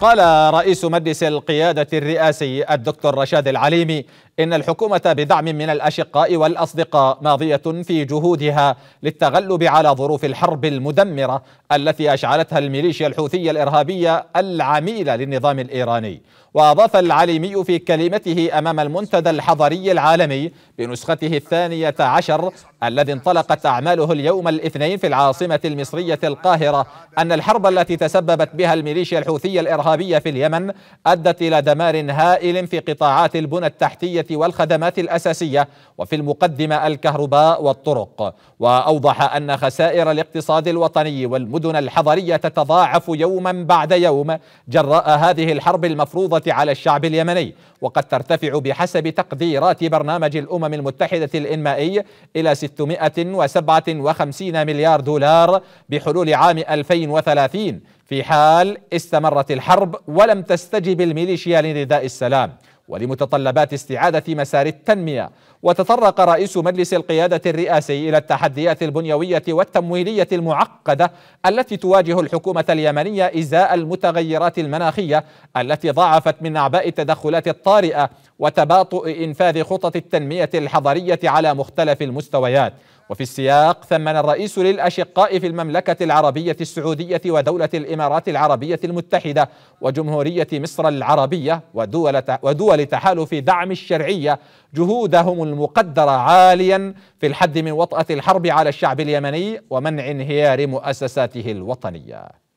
قال رئيس مجلس القيادة الرئاسي الدكتور رشاد العليمي إن الحكومة بدعم من الأشقاء والأصدقاء ماضية في جهودها للتغلب على ظروف الحرب المدمرة التي أشعلتها الميليشيا الحوثية الإرهابية العميلة للنظام الإيراني وأضاف العليمي في كلمته أمام المنتدى الحضري العالمي بنسخته الثانية عشر الذي انطلقت أعماله اليوم الاثنين في العاصمة المصرية القاهرة أن الحرب التي تسببت بها الميليشيا الحوثية الإرهابية الإرهابية في اليمن أدت إلى دمار هائل في قطاعات البنى التحتية والخدمات الأساسية وفي المقدمة الكهرباء والطرق وأوضح أن خسائر الاقتصاد الوطني والمدن الحضرية تتضاعف يوما بعد يوم جراء هذه الحرب المفروضة على الشعب اليمني وقد ترتفع بحسب تقديرات برنامج الأمم المتحدة الإنمائي إلى 657 مليار دولار بحلول عام 2030 في حال استمرت الحرب ولم تستجب الميليشيا لنداء السلام ولمتطلبات استعادة مسار التنمية وتطرق رئيس مجلس القيادة الرئاسي إلى التحديات البنيوية والتمويلية المعقدة التي تواجه الحكومة اليمنية إزاء المتغيرات المناخية التي ضاعفت من أعباء التدخلات الطارئة وتباطؤ إنفاذ خطط التنمية الحضرية على مختلف المستويات وفي السياق ثمن الرئيس للأشقاء في المملكة العربية السعودية ودولة الإمارات العربية المتحدة وجمهورية مصر العربية ودول, ودول تحالف دعم الشرعية جهودهم المقدرة عاليا في الحد من وطأة الحرب على الشعب اليمني ومنع انهيار مؤسساته الوطنية